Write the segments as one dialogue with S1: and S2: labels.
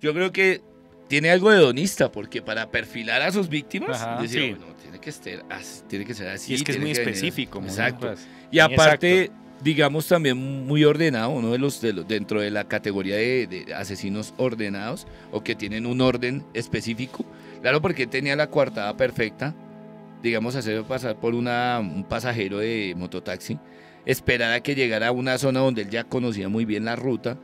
S1: yo creo que tiene algo de donista porque para perfilar a sus víctimas, tiene que, ser así, Y es que es muy específico. exacto. y aparte, digamos, también muy ordenado, uno de los, dentro de la categoría de, asesinos ordenados o que tienen un orden específico. Claro, porque tenía la coartada perfecta, digamos, hacer pasar por un pasajero de mototaxi, esperar a que llegara a una zona donde él ya conocía muy bien la ruta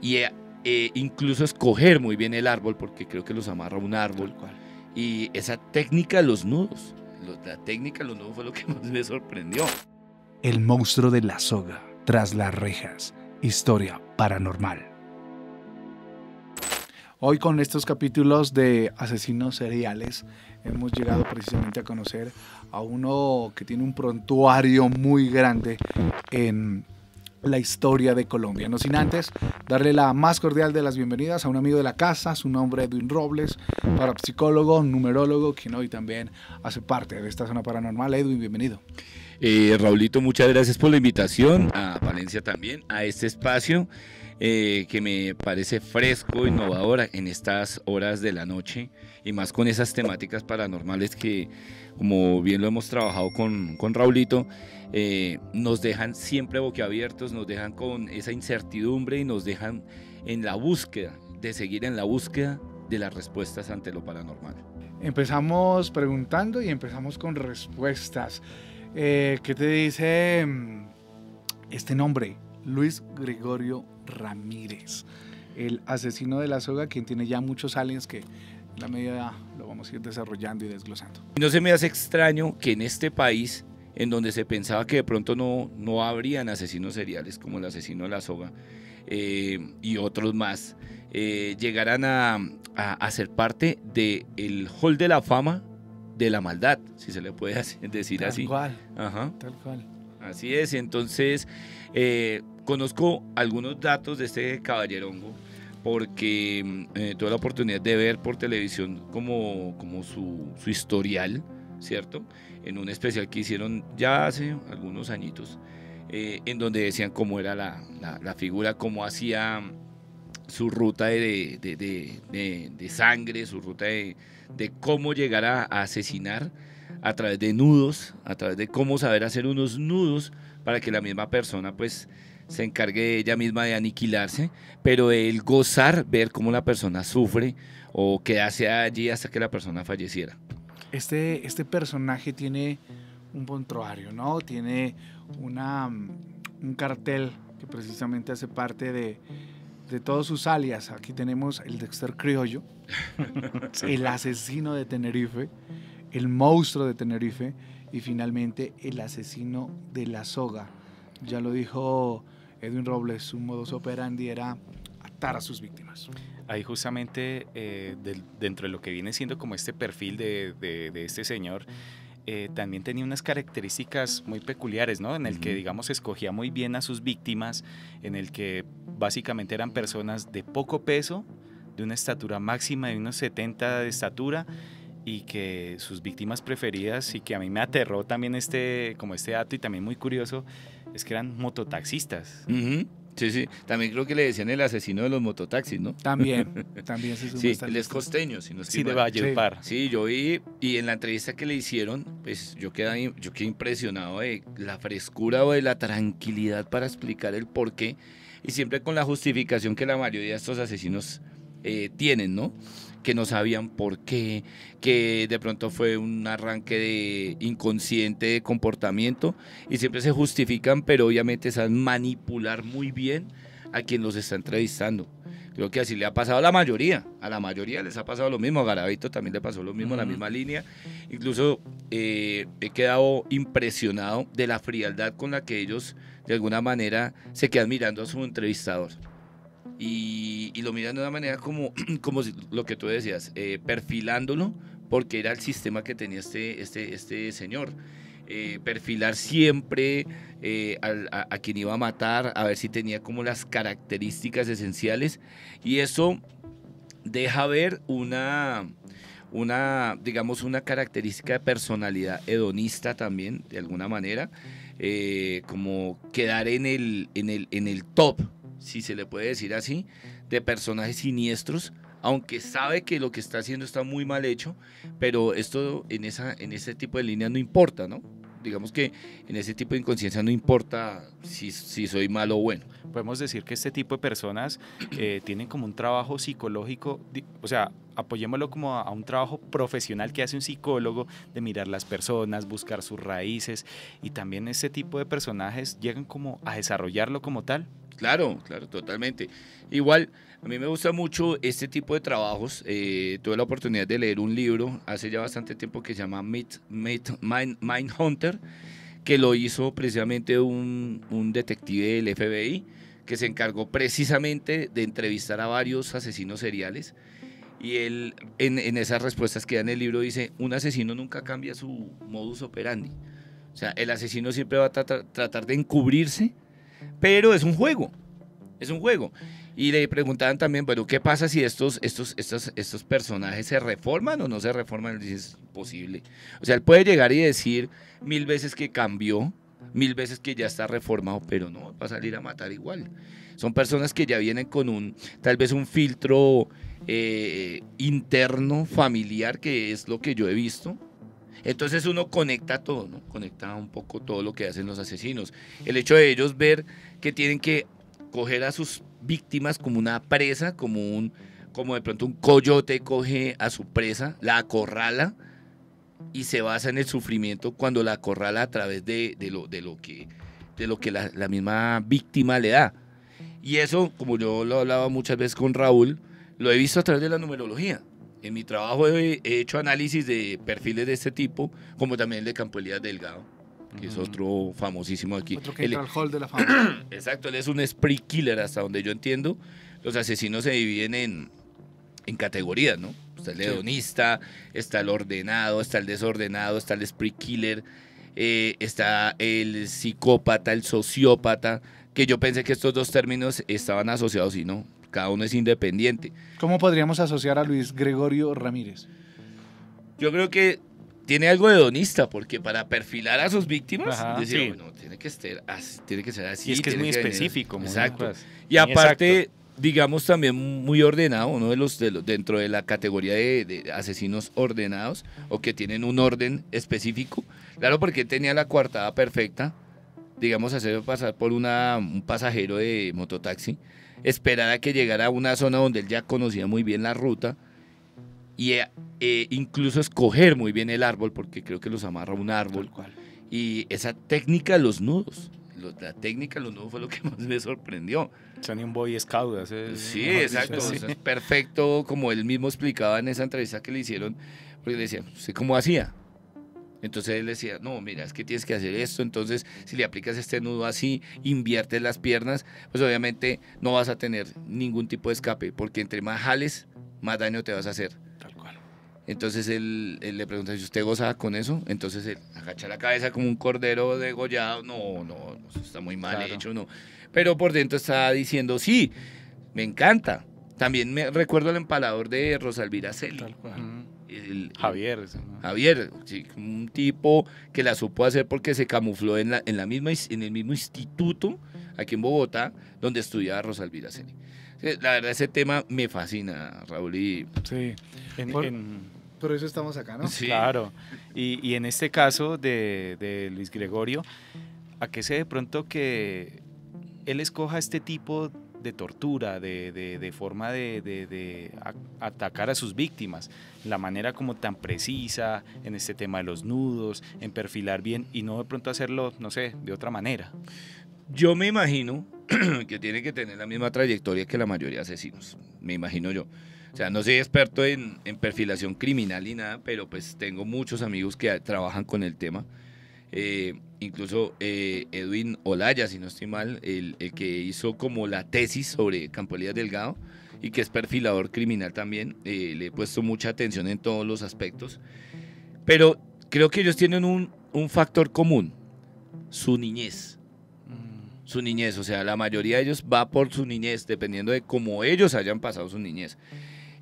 S1: y eh, incluso escoger muy bien el árbol, porque creo que los amarra un árbol. Y esa técnica de los nudos, la técnica de los nudos fue lo que más me sorprendió.
S2: El monstruo de la soga, tras las rejas, historia paranormal. Hoy con estos capítulos de asesinos seriales hemos llegado precisamente a conocer a uno que tiene un prontuario muy grande en la historia de Colombia. No sin antes darle la más cordial de las bienvenidas a un amigo de la casa, su nombre Edwin Robles, parapsicólogo, numerólogo, quien hoy también hace parte de esta zona paranormal. Edwin, bienvenido.
S1: Eh, Raulito, muchas gracias por la invitación, a Valencia también, a este espacio eh, que me parece fresco, innovador en estas horas de la noche y más con esas temáticas paranormales que, como bien lo hemos trabajado con, Raulito, eh, nos dejan siempre boquiabiertos, nos dejan con esa incertidumbre y nos dejan en la búsqueda, de seguir en la búsqueda de las respuestas ante lo paranormal.
S2: Empezamos preguntando y empezamos con respuestas. Eh, ¿Qué te dice mm, este nombre, Luis Gregorio Ramírez, el asesino de la soga, quien tiene ya muchos aliens que la medida lo vamos a ir desarrollando y desglosando.
S1: No se me hace extraño que en este país, en donde se pensaba que de pronto no, no habrían asesinos seriales como el asesino de la soga eh, y otros más, eh, llegaran a, ser parte del hall de la fama de la maldad, si se le puede decir así. Tal cual. Tal cual. Así es, entonces eh, conozco algunos datos de este caballerongo porque mm, eh, tuve la oportunidad de ver por televisión como, como su, historial, ¿cierto? En un especial que hicieron ya hace algunos añitos, eh, en donde decían cómo era la, figura, cómo hacía su ruta de, de sangre, su ruta de, de cómo llegar a, asesinar a través de nudos, a través de cómo saber hacer unos nudos para que la misma persona pues se encargue ella misma de aniquilarse, pero el gozar, ver cómo la persona sufre o quedarse allí hasta que la persona falleciera.
S2: Este, este personaje tiene un pontroario, ¿no? Tiene una, mm, un cartel que precisamente hace parte de, de todos sus alias, aquí tenemos el Dexter Criollo, el asesino de Tenerife, el monstruo de Tenerife y finalmente el asesino de la soga. Ya lo dijo Edwin Robles, su modus operandi era atar a sus víctimas.
S3: Ahí justamente eh, dentro de lo que viene siendo como este perfil de este señor, eh, también tenía unas características muy peculiares, ¿no? En el que, digamos, escogía muy bien a sus víctimas, en el que básicamente eran personas de poco peso, de una estatura máxima de unos 70 de estatura y que sus víctimas preferidas y que a mí me aterró también este como este dato y también muy curioso es que eran mototaxistas. Sí, sí. También creo que le decían el asesino de los mototaxis, ¿no? También,
S1: también se Sí, él es costeño, si no Sí, de Vallepar. Sí. yo vi, y en la entrevista que le hicieron, pues yo quedé, yo quedé impresionado de la frescura o de la tranquilidad para explicar el por qué, y siempre con la justificación que la mayoría de estos asesinos eh, tienen, ¿no? que no sabían por qué, que de pronto fue un arranque de inconsciente de comportamiento y siempre se justifican, pero obviamente saben manipular muy bien a quien los está entrevistando. Creo que así le ha pasado a la mayoría, a la mayoría les ha pasado lo mismo, a Garavito también le pasó lo mismo, en la misma línea. Incluso eh, he quedado impresionado de la frialdad con la que ellos de alguna manera se quedan mirando a su entrevistador y, lo miran de una manera como, como lo que tú decías, eh, perfilándolo, porque era el sistema que tenía este, este, este señor. Eh, perfilar siempre eh, a, quien iba a matar, a ver si tenía como las características esenciales. Y eso deja ver una, una digamos, una característica de personalidad hedonista también, de alguna manera, como quedar en el, en el, en el top si se le puede decir así, de personajes siniestros, aunque sabe que lo que está haciendo está muy mal hecho, pero esto en, esa, en ese tipo de líneas no importa, ¿no? Digamos que en ese tipo de inconsciencia no importa si,
S3: soy malo o bueno. Podemos decir que este tipo de personas eh, tienen como un trabajo psicológico, o sea, apoyémoslo como a, un trabajo profesional que hace un psicólogo de mirar las personas, buscar sus raíces y también ese tipo de personajes llegan como a desarrollarlo como tal. Claro, claro, totalmente. Igual, a mí me gusta mucho
S1: este tipo de trabajos. Eh, tuve la oportunidad de leer un libro hace ya bastante tiempo que se llama Meet, Mind, Hunter, que lo hizo precisamente un, detective del FBI que se encargó precisamente de entrevistar a varios asesinos seriales. Y él, en, esas respuestas que da en el libro, dice, un asesino nunca cambia su modus operandi. O sea, el asesino siempre va a tratar de encubrirse pero es un juego, es un juego. Y le preguntaban también, bueno, ¿qué pasa si estos, estos, personajes se reforman o no se reforman? dice, es posible. O sea, él puede llegar y decir mil veces que cambió, mil veces que ya está reformado, pero no, va a salir a matar igual. Son personas que ya vienen con un, tal vez un filtro eh, interno, familiar, que es lo que yo he visto, entonces uno conecta todo, Conecta un poco todo lo que hacen los asesinos. El hecho de ellos ver que tienen que coger a sus víctimas como una presa, como un como de pronto un coyote coge a su presa, la acorrala y se basa en el sufrimiento cuando la acorrala a través de, lo, que, de lo que la, la misma víctima le da. Y eso, como yo lo hablaba muchas veces con Raúl, lo he visto a través de la numerología. En mi trabajo he, hecho análisis de perfiles de este tipo, como también el de Campo Elías Delgado, que es otro famosísimo aquí. Otro que e-
S2: hall de la fama.
S1: Exacto, él es un spree killer, hasta donde yo entiendo. Los asesinos se dividen en, categorías, ¿no? Está el hedonista, está el ordenado, está el desordenado, está el spree killer, eh, está el psicópata, el sociópata, que yo pensé que estos dos términos estaban asociados y no cada uno es independiente.
S2: ¿Cómo podríamos asociar a Luis Gregorio Ramírez?
S1: Yo creo que tiene algo de donista, porque para perfilar a sus víctimas, bueno, tiene que, ser así,
S2: tiene que ser así. Y
S1: es que es muy específico. exacto. y aparte, digamos, también muy ordenado, uno de los, de dentro de la categoría de, asesinos ordenados o que tienen un orden específico. Claro, porque tenía la coartada perfecta, digamos, hacer pasar por un pasajero de mototaxi esperar a que llegara a una zona donde él ya conocía muy bien la ruta y eh, eh, incluso escoger muy bien el árbol, porque creo que los amarra un árbol. Y esa técnica de los nudos, la técnica de los nudos fue lo que más me sorprendió. Son un boy scout. sí, exacto. perfecto, como él mismo explicaba en esa entrevista que le hicieron, porque le decía, pues, cómo hacía? Entonces él decía, no, mira, es que tienes que hacer esto, entonces si le aplicas este nudo así, inviertes las piernas, pues obviamente no vas a tener ningún tipo de escape, porque entre más jales, más daño te vas a hacer. Tal cual. Entonces él, le pregunta, si usted goza con eso, entonces él agacha la cabeza como un cordero degollado, no, no, está muy mal hecho, no. Pero por dentro está diciendo, sí, me encanta. También me recuerdo el empalador de Rosalvira Celi. Tal cual mm. Javier. Javier, un tipo que la supo hacer porque se camufló en, en, la misma, en el mismo instituto aquí en Bogotá donde estudiaba Rosalvira Ceni. La verdad, ese tema me fascina,
S3: Raúl. Sí,
S2: por, eso estamos acá, ¿no? Claro.
S3: Y, en este caso de, Luis Gregorio, ¿a qué se de pronto que él escoja este tipo de tortura, de, forma de, atacar a sus víctimas, la manera como tan precisa en este tema de los nudos, en perfilar bien y no de pronto hacerlo, no sé, de otra manera. Yo me
S1: imagino que tiene que tener la misma trayectoria que la mayoría de asesinos, me imagino yo. O sea, no soy experto en, perfilación criminal ni nada, pero pues tengo muchos amigos que trabajan con el tema. Eh, incluso eh, Edwin Olaya, si no estoy mal, el, que hizo como la tesis sobre Campo Elías Delgado y que es perfilador criminal también, eh, le he puesto mucha atención en todos los aspectos, pero creo que ellos tienen un, factor común, su niñez. Mm. Su niñez, o sea, la mayoría de ellos va por su niñez, dependiendo de cómo ellos hayan pasado su niñez.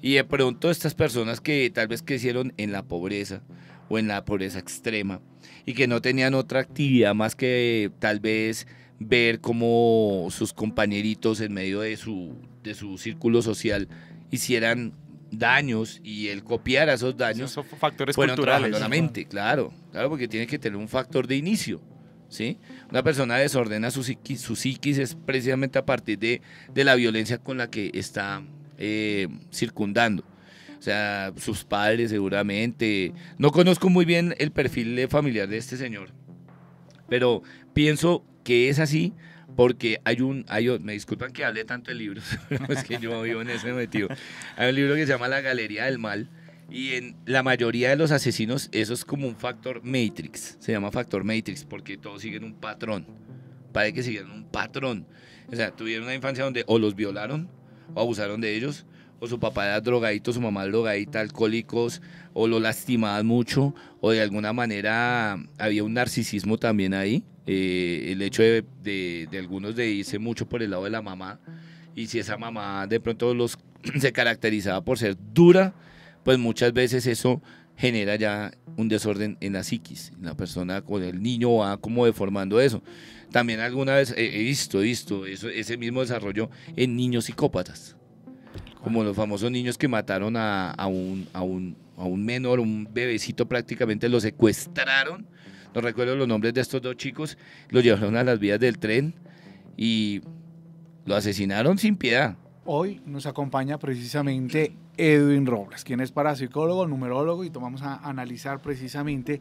S1: Y de pronto estas personas que tal vez crecieron en la pobreza o en la pobreza extrema y que no tenían otra actividad más que tal vez ver cómo sus compañeritos en medio de su, de su círculo social hicieran daños y él copiara esos daños. son factores culturales. claro, claro, porque tiene que tener un factor de inicio. ¿Sí? Una persona desordena su psiquis, es precisamente a partir de, la violencia con la que está eh, circundando. O sea, sus padres seguramente. No conozco muy bien el perfil familiar de este señor, pero pienso que es así porque hay un, hay, me disculpan que hable tanto de libros, es que yo vivo en ese metido. Hay un libro que se llama La Galería del Mal y en la mayoría de los asesinos eso es como un factor matrix, se llama factor matrix porque todos siguen un patrón, parece que siguen un patrón. O sea, tuvieron una infancia donde o los violaron o abusaron de ellos o su papá era drogadito, su mamá drogadita, alcohólicos, o lo lastimaban mucho, o de alguna manera había un narcisismo también ahí, eh, el hecho de, algunos de irse mucho por el lado de la mamá, y si esa mamá de pronto los se caracterizaba por ser dura, pues muchas veces eso genera ya un desorden en la psiquis, la persona con el niño va como deformando eso. También alguna vez he, visto, he visto ese mismo desarrollo en niños psicópatas como los famosos niños que mataron a, un, menor, un bebecito prácticamente, lo secuestraron. No recuerdo los nombres de estos dos chicos, lo llevaron a las vías del tren y lo asesinaron sin piedad.
S2: Hoy nos acompaña precisamente Edwin Robles, quien es parapsicólogo, numerólogo, y tomamos a analizar precisamente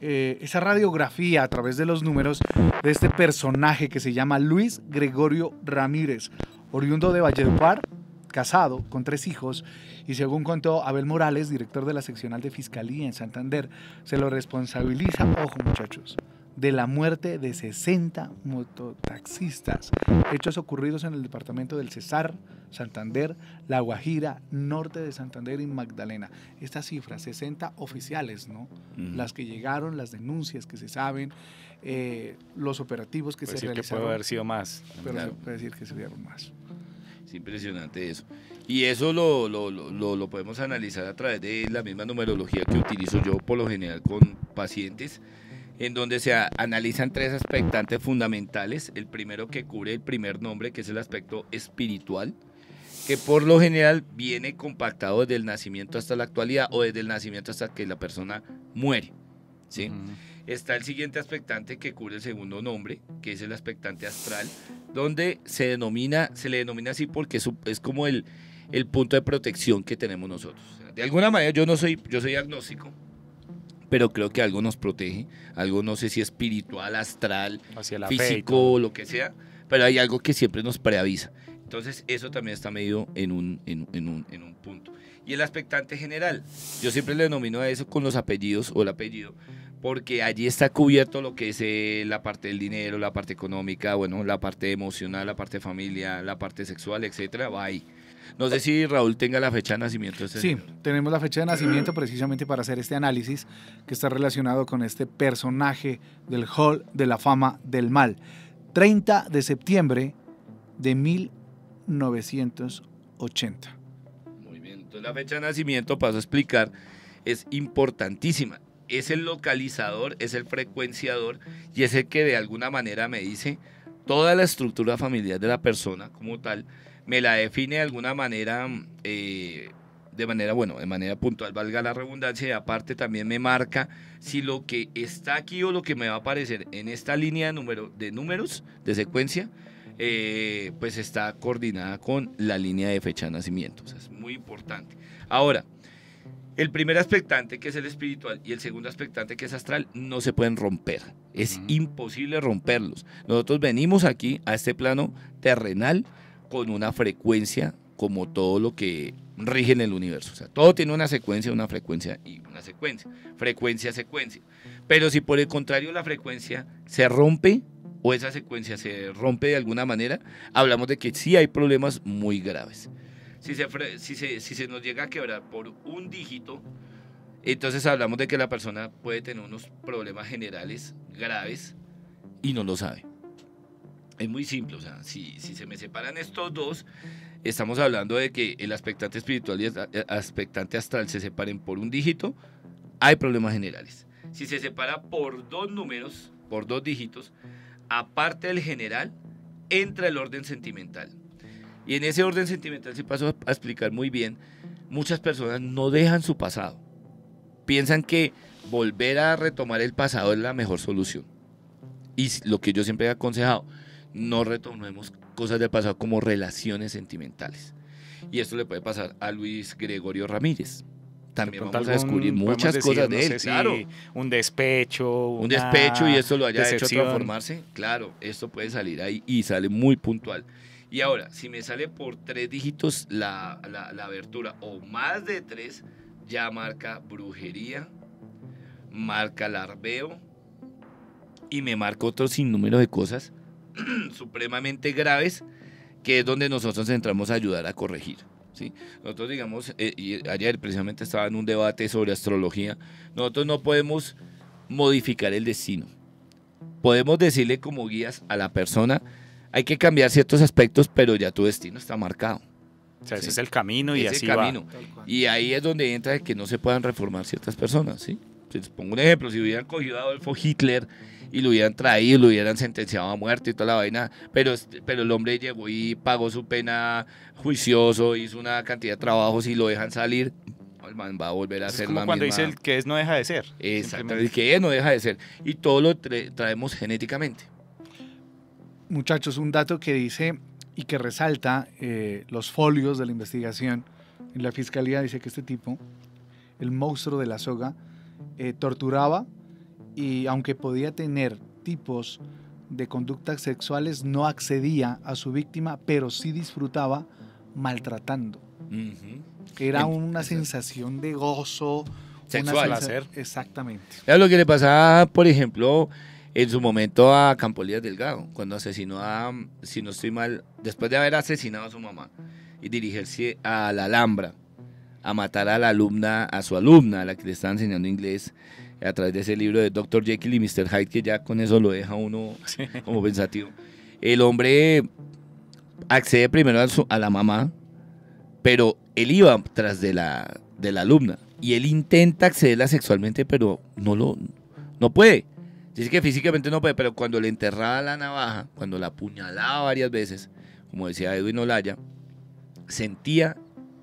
S2: eh, esa radiografía a través de los números de este personaje que se llama Luis Gregorio Ramírez, oriundo de Valledupar, casado con tres hijos y según contó Abel Morales, director de la seccional de Fiscalía en Santander, se lo responsabiliza, ojo muchachos, de la muerte de 60 mototaxistas, hechos ocurridos en el departamento del Cesar, Santander, La Guajira, norte de Santander y Magdalena. Estas cifras, 60 oficiales, ¿no? Las que llegaron, las denuncias que se saben, eh, los operativos que se realizaron. puede haber sido más. Pero puede decir que se vieron más.
S1: Es impresionante eso. Y eso lo, podemos analizar a través de la misma numerología que utilizo yo por lo general con pacientes, en donde se analizan tres aspectantes fundamentales. El primero que cubre el primer nombre, que es el aspecto espiritual, que por lo general viene compactado desde el nacimiento hasta la actualidad o desde el nacimiento hasta que la persona muere. ¿sí? Está el siguiente aspectante que cubre el segundo nombre, que es el aspectante astral, donde se denomina, se le denomina así porque es como el, el punto de protección que tenemos nosotros. De alguna manera yo no soy, yo soy agnóstico, pero creo que algo nos protege, algo no sé si espiritual, astral, físico, lo que sea, pero hay algo que siempre nos preavisa. Entonces eso también está medido en un, en, un, en un punto. Y el aspectante general, yo siempre le denomino a eso con los apellidos o el apellido, porque allí está cubierto lo que es eh, la parte del dinero, la parte económica, bueno, la parte emocional, la parte familia, la parte sexual, etcétera, va ahí. No sé si Raúl tenga la fecha de
S2: nacimiento. Este sí, tenemos la fecha de nacimiento precisamente para hacer este análisis que está relacionado con este personaje del Hall de la Fama del Mal. 30 de septiembre de 1980.
S1: Muy bien, entonces la fecha de nacimiento, paso a explicar, es importantísima es el localizador, es el frecuenciador y es el que de alguna manera me dice toda la estructura familiar de la persona como tal, me la define de alguna manera, eh, de manera, bueno, de manera puntual, valga la redundancia, y aparte también me marca si lo que está aquí o lo que me va a aparecer en esta línea de, número, de números, de secuencia, eh, pues está coordinada con la línea de fecha de nacimiento. es muy importante. Ahora, el primer aspectante, que es el espiritual, y el segundo aspectante, que es astral, no se pueden romper. Es imposible romperlos. Nosotros venimos aquí a este plano terrenal con una frecuencia como todo lo que rige en el universo. O sea, todo tiene una secuencia, una frecuencia y una secuencia. Frecuencia, secuencia. Pero si por el contrario la frecuencia se rompe o esa secuencia se rompe de alguna manera, hablamos de que sí hay problemas muy graves. Si se, si se, si se nos llega a quebrar por un dígito, entonces hablamos de que la persona puede tener unos problemas generales graves y no lo sabe. Es muy simple, o sea, si, si se me separan estos dos, estamos hablando de que el aspectante espiritual y el aspectante astral se separen por un dígito, hay problemas generales. Si se separa por dos números, por dos dígitos, aparte del general, entra el orden sentimental. Y en ese orden sentimental, si paso a explicar muy bien, muchas personas no dejan su pasado. Piensan que volver a retomar el pasado es la mejor solución. Y lo que yo siempre he aconsejado, no retomemos cosas del pasado como relaciones sentimentales. Y esto le puede pasar a Luis Gregorio Ramírez. También vamos a descubrir muchas cosas de él.
S3: un despecho. Un despecho y esto lo haya hecho transformarse.
S1: Claro, esto puede salir ahí y sale muy puntual. Y ahora, si me sale por tres dígitos la, abertura o más de tres, ya marca brujería, marca larveo y me marca otro sinnúmero de cosas supremamente graves que es donde nosotros entramos a ayudar a corregir. ¿sí? Nosotros, digamos, eh, y ayer precisamente estaba en un debate sobre astrología, nosotros no podemos modificar el destino. Podemos decirle como guías a la persona hay que cambiar ciertos aspectos, pero ya tu destino está marcado.
S3: O sea, ese es el camino y así camino.
S1: Va. Y ahí es donde entra que no se puedan reformar ciertas personas, ¿sí? Si pongo un ejemplo, si hubieran cogido a Adolfo Hitler y lo hubieran traído, lo hubieran sentenciado a muerte y toda la vaina, pero, pero el hombre llegó y pagó su pena juicioso, hizo una cantidad de trabajos y lo dejan salir, el man va a volver a ser como cuando dice el que es no deja de ser. Exactamente, el que es no
S2: deja de ser. Y todo lo traemos genéticamente muchachos, un dato que dice y que resalta eh, los folios de la investigación. En la fiscalía dice que este tipo, el monstruo de la soga, eh, torturaba y aunque podía tener tipos de conductas sexuales, no accedía a su víctima, pero sí disfrutaba maltratando. Era una sensación de gozo. Sexual. Una exactamente. Es lo que le
S1: pasaba, por ejemplo, en su momento a Campolías Delgado, cuando asesinó a, si no estoy mal, después de haber asesinado a su mamá y dirigirse a la Alhambra a matar a la alumna, a su alumna, a la que le está enseñando inglés, a través de ese libro de Dr. Jekyll y Mr. Hyde, que ya con eso lo deja uno como pensativo. El hombre accede primero a, la mamá, pero él iba tras de la, de la alumna y él intenta accederla sexualmente, pero no lo no puede. Dice que físicamente no puede, pero cuando le enterraba la navaja, cuando la apuñalaba varias veces, como decía Edwin Olaya, sentía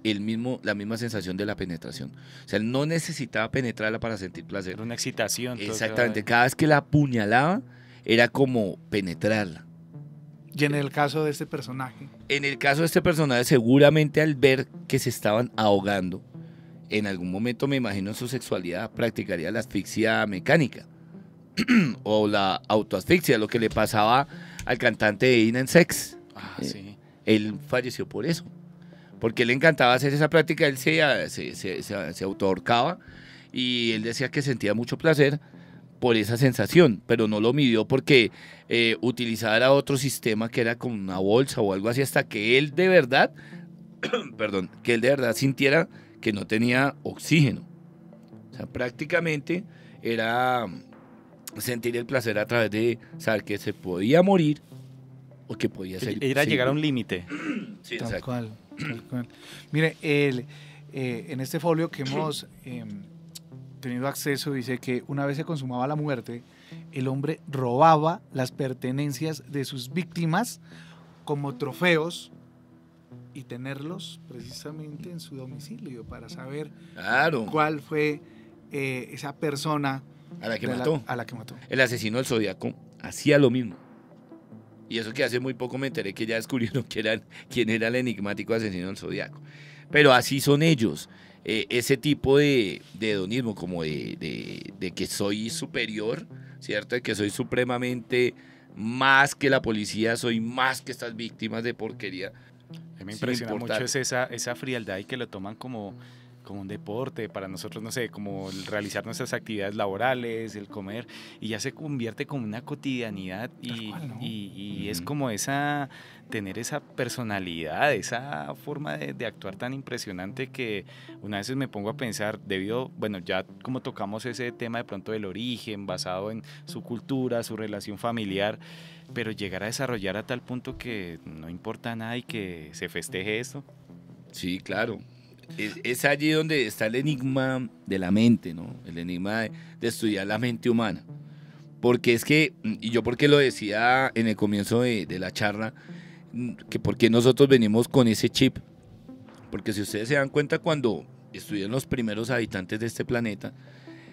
S1: el mismo, la misma sensación de la penetración. O sea, no necesitaba penetrarla para sentir placer. Era una excitación. Exactamente. Cada vez que la apuñalaba, era como penetrarla.
S2: Y en el caso de este personaje.
S1: En el caso de este personaje, seguramente al ver que se estaban ahogando, en algún momento me imagino en su sexualidad practicaría la asfixia mecánica. o la autoasfixia, lo que le pasaba al cantante de In Sex. Ah, eh, sí. Él falleció por eso, porque le encantaba hacer esa práctica, él se, se, se, y él decía que sentía mucho placer por esa sensación, pero no lo midió porque eh, otro sistema que era con una bolsa o algo así hasta que él de verdad, perdón, que él de verdad sintiera que no tenía oxígeno. O sea, prácticamente era sentir el placer a través de saber que se podía morir o que podía
S3: Ir Era llegar a un límite. tal Cual,
S2: Mire, el, eh, en este folio que hemos em, tenido acceso dice que una vez se consumaba la muerte, el hombre robaba las pertenencias de sus víctimas como trofeos y tenerlos precisamente en su domicilio para saber cuál fue eh, esa persona a la que mató. a la que mató.
S1: El asesino del zodiaco hacía lo mismo. Y eso que hace muy poco me enteré que ya descubrieron quién era el enigmático asesino del Zodíaco. Pero así son ellos. Eh, ese tipo de, hedonismo, como de, que soy superior, ¿cierto? De que soy supremamente más que la policía, soy más que
S3: estas víctimas de porquería.
S1: Me impresiona mucho
S3: esa, esa frialdad y que lo toman como como un deporte, para nosotros, no sé, como realizar nuestras actividades laborales, el comer, y ya se convierte como una cotidianidad y, y, es como esa, tener esa personalidad, esa forma de, de, actuar tan impresionante que una vez me pongo a pensar, debido, bueno, ya como tocamos ese tema de pronto del origen, basado en su cultura, su relación familiar, pero llegar a desarrollar a tal punto que no importa nada y que se festeje esto. Sí, claro, es,
S1: allí donde está el enigma de la mente, ¿no? El enigma de, estudiar la mente humana. Porque es que, y yo porque lo decía en el comienzo de, la charla, que porque nosotros venimos con ese chip. Porque si ustedes se dan cuenta, cuando estuvieron los primeros habitantes de este planeta,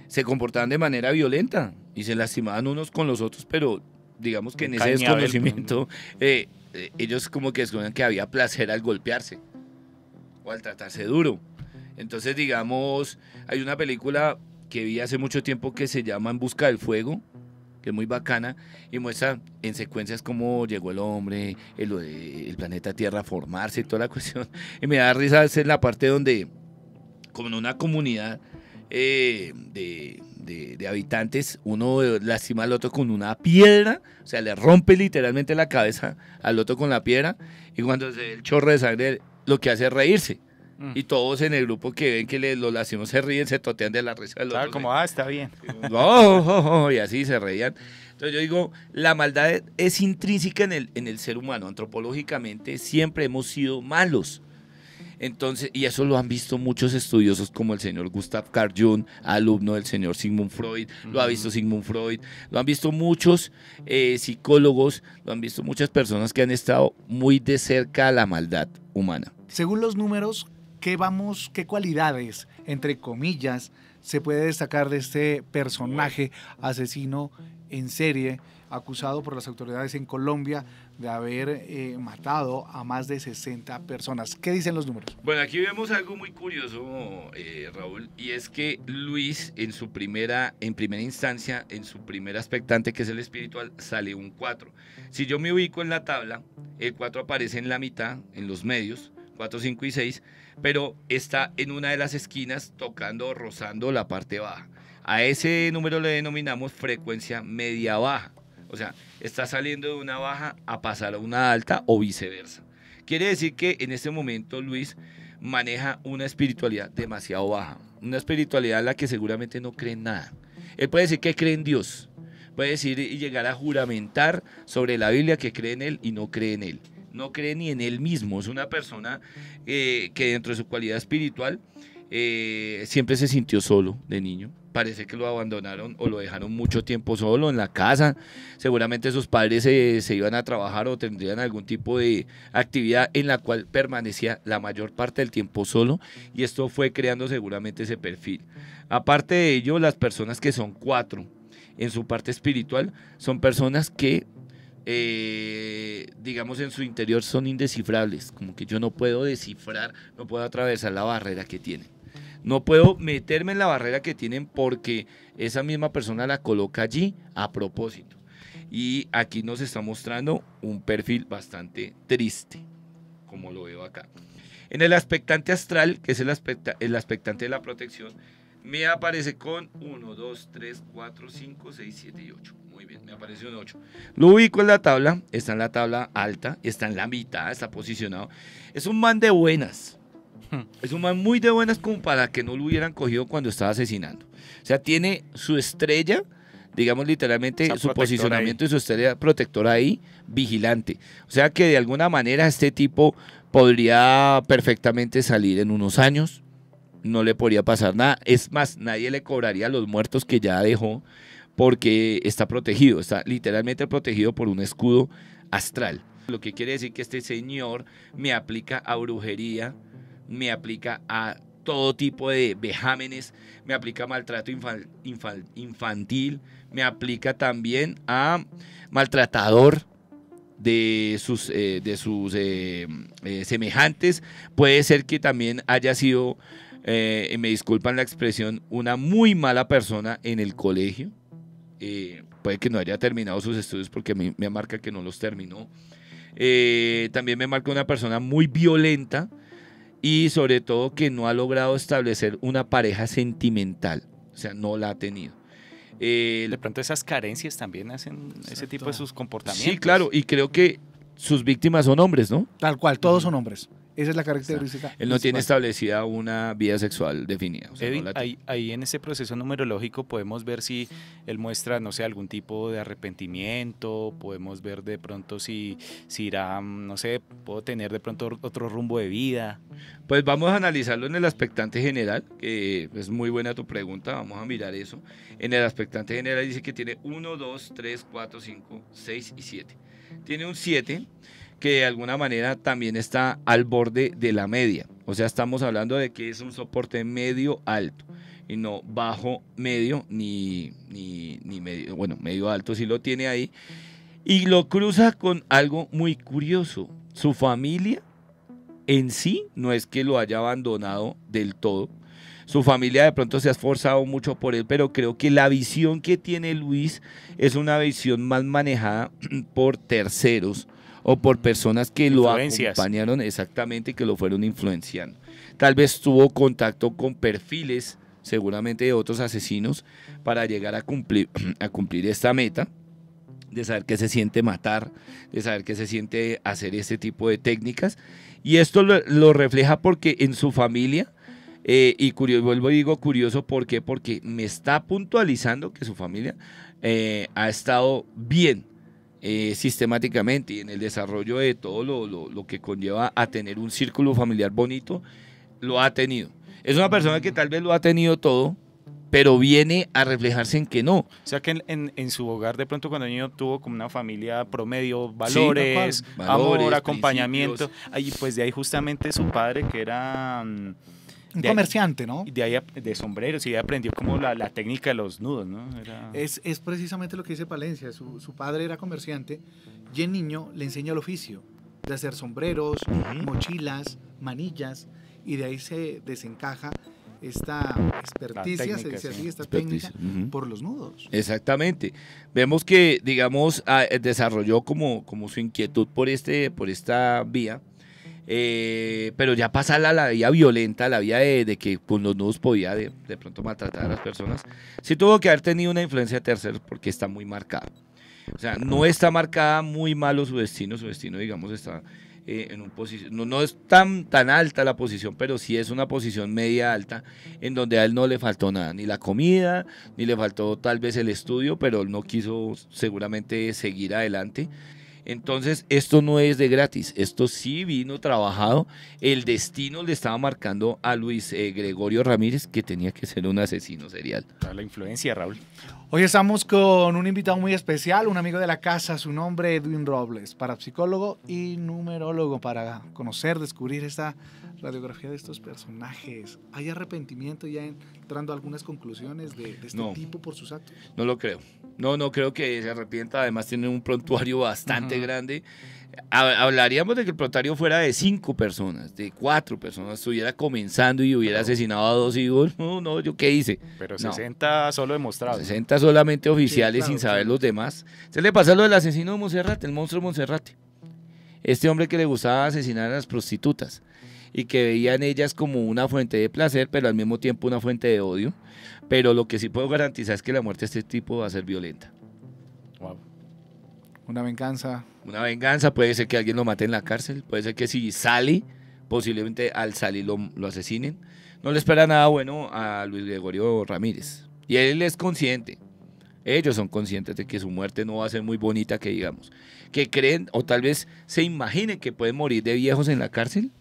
S1: se comportaban de manera violenta y se lastimaban unos con los otros, pero digamos que en ese desconocimiento, eh, eh, ellos como que descubrían que había placer al golpearse o al tratarse duro. Entonces, digamos, hay una película que vi hace mucho tiempo que se llama En Busca del Fuego, que es muy bacana, y muestra en secuencias cómo llegó el hombre, el, planeta Tierra a formarse y toda la cuestión. Y me da risa es la parte donde, como en una comunidad eh, de, de, habitantes, uno lastima al otro con una piedra, o sea, le rompe literalmente la cabeza al otro con la piedra, y cuando se ve el chorro de sangre, lo que hace es reírse. Mm. Y todos en el grupo que ven que lo hacemos se ríen, se totean de la risa. Del claro, ah, como, ¿eh? ah, está bien. Oh, oh, oh", y así se reían. Entonces yo digo, la maldad es intrínseca en el, en el ser humano. Antropológicamente siempre hemos sido malos. Entonces, y eso lo han visto muchos estudiosos como el señor Gustav Carl alumno del señor Sigmund Freud, lo ha visto Sigmund Freud, lo han visto muchos eh, psicólogos, lo han visto muchas personas que han estado muy de cerca a la maldad humana.
S2: Según los números, ¿qué vamos, qué cualidades, entre comillas, se puede destacar de este personaje asesino en serie acusado por las autoridades en Colombia de haber eh, matado a más de 60 personas. ¿Qué dicen los números?
S1: Bueno, aquí vemos algo muy curioso, eh, Raúl, y es que Luis en su primera, en primera instancia, en su primer aspectante, que es el espiritual, sale un 4. Si yo me ubico en la tabla, el 4 aparece en la mitad, en los medios, 4, 5 y 6, pero está en una de las esquinas tocando, rozando la parte baja. A ese número le denominamos frecuencia media baja. O sea, está saliendo de una baja a pasar a una alta o viceversa. Quiere decir que en este momento Luis maneja una espiritualidad demasiado baja, una espiritualidad en la que seguramente no cree en nada. Él puede decir que cree en Dios, puede decir y llegar a juramentar sobre la Biblia que cree en Él y no cree en Él. No cree ni en Él mismo, es una persona eh, que dentro de su cualidad espiritual eh, siempre se sintió solo de niño, parece que lo abandonaron o lo dejaron mucho tiempo solo en la casa. Seguramente sus padres se, iban a trabajar o tendrían algún tipo de actividad en la cual permanecía la mayor parte del tiempo solo y esto fue creando seguramente ese perfil. Aparte de ello, las personas que son cuatro en su parte espiritual son personas que... Eh, digamos en su interior son indescifrables, como que yo no puedo descifrar, no puedo atravesar la barrera que tienen. No puedo meterme en la barrera que tienen porque esa misma persona la coloca allí a propósito. Y aquí nos está mostrando un perfil bastante triste, como lo veo acá. En el aspectante astral, que es el, el aspectante de la protección, me aparece con 1, 2, 3, 4, 5, 6, 7 y 8. Muy bien, me aparece un 8. Lo ubico en la tabla, está en la tabla alta, está en la mitad, está posicionado. Es un man de buenas. Es un man muy de buenas como para que no lo hubieran cogido cuando estaba asesinando. O sea, tiene su estrella, digamos literalmente, su posicionamiento y su estrella protectora ahí, vigilante. O sea que de alguna manera este tipo podría perfectamente salir en unos años, no le podría pasar nada. Es más, nadie le cobraría los muertos que ya dejó porque está protegido, está literalmente protegido por un escudo astral. Lo que quiere decir que este señor me aplica a brujería me aplica a todo tipo de vejámenes, me aplica a maltrato infantil, me aplica también a maltratador de sus, eh, de sus eh, eh, semejantes. Puede ser que también haya sido, me disculpan la expresión, una muy mala persona en el colegio. puede que no haya terminado sus estudios porque me marca que no los terminó. también me marca una persona muy violenta y sobre todo que no ha logrado establecer una pareja sentimental, o sea, no la ha tenido.
S3: Eh, de pronto esas carencias también hacen ese tipo de sus comportamientos. Sí, claro, y creo que
S1: sus víctimas son hombres, ¿no?
S2: Tal cual, todos son hombres. Esa es la característica.
S1: él no
S3: tiene establecida una vida sexual definida. ahí, en ese proceso numerológico podemos ver si él muestra, no sé, algún tipo de arrepentimiento, podemos ver de pronto si, si irá, no sé, puedo tener de pronto otro rumbo de vida. Pues vamos a analizarlo en el aspectante
S1: general, que es muy buena tu pregunta, vamos a mirar eso. En el aspectante general dice que tiene 1, 2, 3, 4, 5, 6 y 7. Tiene un 7 que de alguna manera también está al borde de la media. O sea, estamos hablando de que es un soporte medio alto y no bajo medio ni, ni, medio, bueno, medio alto si lo tiene ahí. Y lo cruza con algo muy curioso. Su familia en sí no es que lo haya abandonado del todo. Su familia de pronto se ha esforzado mucho por él, pero creo que la visión que tiene Luis es una visión más manejada por terceros o por personas que lo acompañaron exactamente, que lo fueron influenciando. Tal vez tuvo contacto con perfiles seguramente de otros asesinos para llegar a cumplir, esta meta de saber qué se siente matar, de saber qué se siente hacer este tipo de técnicas. Y esto lo, refleja porque en su familia, eh, y curioso, vuelvo y digo curioso, ¿por qué? Porque me está puntualizando que su familia eh, ha estado bien eh, sistemáticamente y en el desarrollo de todo lo, lo, que conlleva a tener un círculo familiar bonito, lo ha tenido. Es
S3: una persona que tal vez lo ha tenido todo, pero viene a reflejarse en que no. O sea que en, su hogar de pronto cuando el niño tuvo como una familia promedio, valores, amor, acompañamiento, ahí, pues de ahí justamente su padre que era... Mm, un comerciante, ¿no? De, sombreros, y aprendió como la, técnica de los nudos, ¿no?
S2: Es, precisamente lo que dice Palencia, su, padre era comerciante y el niño le enseña el oficio de hacer sombreros, mochilas, manillas, y de ahí se desencaja esta experticia, esta técnica por los nudos.
S1: Exactamente. Vemos que, digamos, ah, desarrolló como, como su inquietud por, este, por esta vía eh, pero ya pasar la vía violenta, la vía de, que con los nudos podía de, de, pronto maltratar a las personas, sí tuvo que haber tenido una influencia de terceros porque está muy marcada. O sea, no está marcada muy malo su destino, su destino, digamos, está eh, en un posición, no, no, es tan, tan alta la posición, pero sí es una posición media alta en donde a él no le faltó nada, ni la comida, ni le faltó tal vez el estudio, pero él no quiso seguramente seguir adelante. Entonces, esto no es de gratis, esto sí vino trabajado. El destino le estaba marcando a Luis eh, Gregorio Ramírez que tenía que ser un asesino serial. La influencia, Raúl.
S2: Hoy estamos con un invitado muy especial, un amigo de la casa, su nombre Edwin Robles, parapsicólogo y numerólogo, para conocer, descubrir esta radiografía de estos personajes. ¿Hay arrepentimiento ya entrando a algunas conclusiones de, este tipo por sus actos?
S1: No lo creo. No, no creo que se arrepienta. Además, tiene un prontuario bastante grande hablaríamos de que el protario fuera de cinco personas, de cuatro personas, estuviera comenzando y hubiera asesinado a dos hijos. no, no, yo qué hice. Pero 60 solo demostrados. 60 solamente oficiales sin saber los demás. Se le pasa lo del asesino de Monserrate, el monstruo de Monserrate. Este hombre que le gustaba asesinar a las prostitutas y que veían ellas como una fuente de placer, pero al mismo tiempo una fuente de odio. Pero lo que sí puedo garantizar es que la muerte de este tipo va a ser violenta.
S2: Una venganza.
S1: Una venganza, puede ser que alguien lo mate en la cárcel, puede ser que si sale, posiblemente al salir lo, lo asesinen. No le espera nada bueno a Luis Gregorio Ramírez. Y él es consciente, ellos son conscientes de que su muerte no va a ser muy bonita, que digamos. Que creen o tal vez se imaginen que pueden morir de viejos en la cárcel,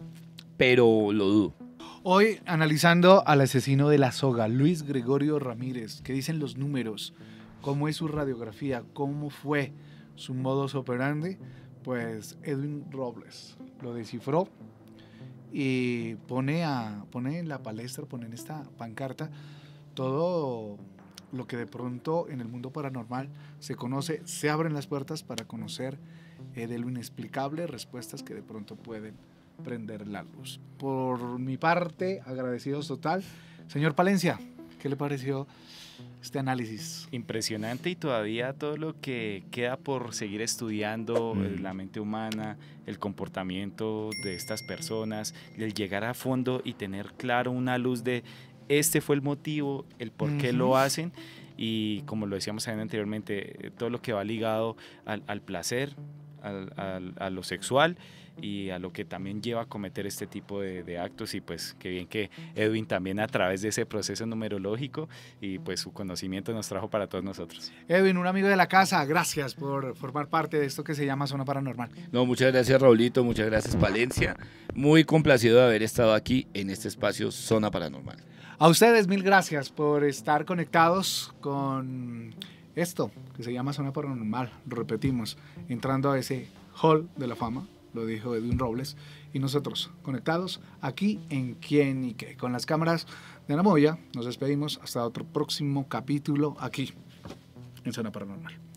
S1: pero lo dudo.
S2: Hoy analizando al asesino de la soga, Luis Gregorio Ramírez, que dicen los números, cómo es su radiografía, cómo fue, su modus operandi, pues Edwin Robles lo descifró y pone, a, en la palestra, pone en esta pancarta todo lo que de pronto en el mundo paranormal se conoce, se abren las puertas para conocer eh, de lo inexplicable, respuestas que de pronto pueden prender la luz. Por mi parte, agradecidos total. Señor Palencia, ¿qué le pareció este análisis. Impresionante y
S3: todavía todo lo que queda por seguir estudiando eh, mm. la mente humana, el comportamiento de estas personas, el llegar a fondo y tener claro una luz de este fue el motivo, el por qué lo hacen y como lo decíamos anteriormente, eh, todo lo que va ligado al placer, a, lo sexual y a lo que también lleva a cometer este tipo de, actos y pues qué bien que Edwin también a través de ese proceso numerológico y pues su conocimiento nos trajo para todos nosotros.
S2: Edwin, un amigo de la casa, gracias por formar parte de esto que se llama Zona Paranormal.
S3: No, muchas gracias Raulito,
S1: muchas gracias Valencia muy complacido de haber estado aquí en este espacio Zona Paranormal.
S2: A ustedes mil gracias por estar conectados con esto, que se llama Zona Paranormal, lo repetimos, entrando a ese hall de la fama, lo dijo Edwin Robles, y nosotros conectados aquí en Quién y qué. Con las cámaras de la nos despedimos hasta otro próximo capítulo aquí en Zona Paranormal.